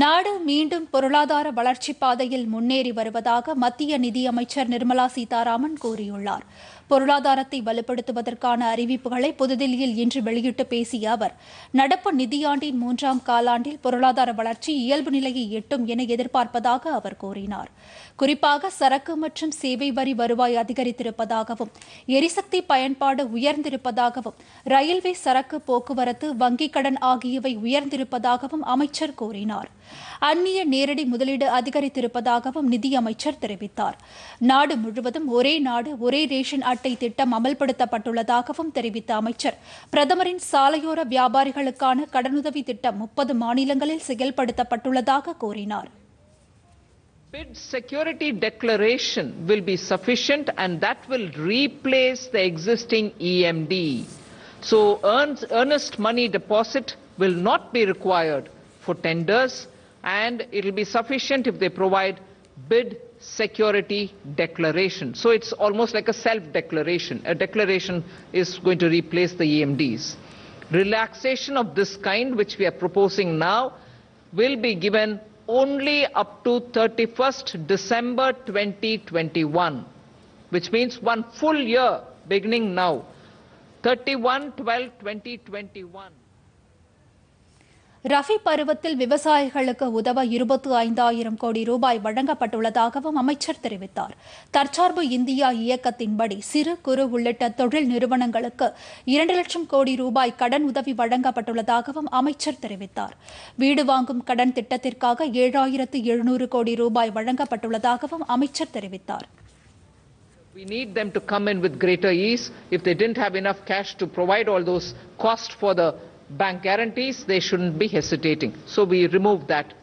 நாடு மீண்டும் பொருளாதார வளர்ச்சி பாதையில் முன்னேறி வருவதாக மத்திய நிதியமைச்சர் நிர்மலா சீதாராமன் கூறியுள்ளார் பொருளாதாரத்தை வலுப்படுத்துவதற்கான அறிவிப்புகளை புதுதில்லியில் இன்று வெளியிட்டு பேசிய அவர் நடப்பு நிதியாண்டின் மூன்றாம் காலாண்டில் பொருளாதார வளர்ச்சி இயல்பு நிலையை எட்டும் என எதிர்பார்ப்பதாக அவர் கூறினார் குறிப்பாக சரக்கு மற்றும் சேவை வரி வருவாய் அதிகரித்திருப்பதாகவும் எரிசக்தி பயன்பாடு உயர்ந்திருப்பதாகவும் ரயில்வே சரக்கு போக்குவரத்து வங்கிக் கடன் ஆகியவை உயர்ந்திருப்பதாகவும் அமைச்சர் கூறினார் அந்நிய நேரடி முதலீடு அதிகரித்திருப்பதாகவும் நிதியமைச்சர் தெரிவித்தார் நாடு முழுவதும் ஒரே நாடு ஒரே ரேஷன் அட்டை திட்டம் அமல்படுத்தப்பட்டுள்ளதாகவும் தெரிவித்த அமைச்சர் பிரதமரின் சாலையோர வியாபாரிகளுக்கான கடனுதவி திட்டம் முப்பது மாநிலங்களில் செயல்படுத்தப்பட்டுள்ளதாக கூறினார் Bid security declaration will be sufficient and that will replace the existing EMD. So earnest money deposit will not be required for tenders and it will be sufficient if they provide bid security declaration. So it's almost like a self-declaration. A declaration is going to replace the EMDs. Relaxation of this kind, which we are proposing now, will be given only up to 31st December 2021, which means one full year beginning now. 31 12 2021. Rafi பருவத்தில் விவசாயிகளுக்கு உதவ இருபத்தி ஐந்தாயிரம் கோடி ரூபாய் வழங்கப்பட்டுள்ளதாகவும் அமைச்சர் தெரிவித்தார் தற்சார்பு இந்தியா இயக்கத்தின்படி சிறு குறு உள்ளிட்ட தொழில் நிறுவனங்களுக்கு இரண்டு லட்சம் கோடி ரூபாய் கடன் உதவி வழங்கப்பட்டுள்ளதாகவும் அமைச்சர் தெரிவித்தார் வீடு வாங்கும் கடன் திட்டத்திற்காக ஏழாயிரத்து எழுநூறு கோடி ரூபாய் வழங்கப்பட்டுள்ளதாகவும் அமைச்சர் தெரிவித்தார் We need them to come in with greater ease. If they didn't have enough cash to provide all those costs for the bank guarantees, they shouldn't be hesitating. So we remove that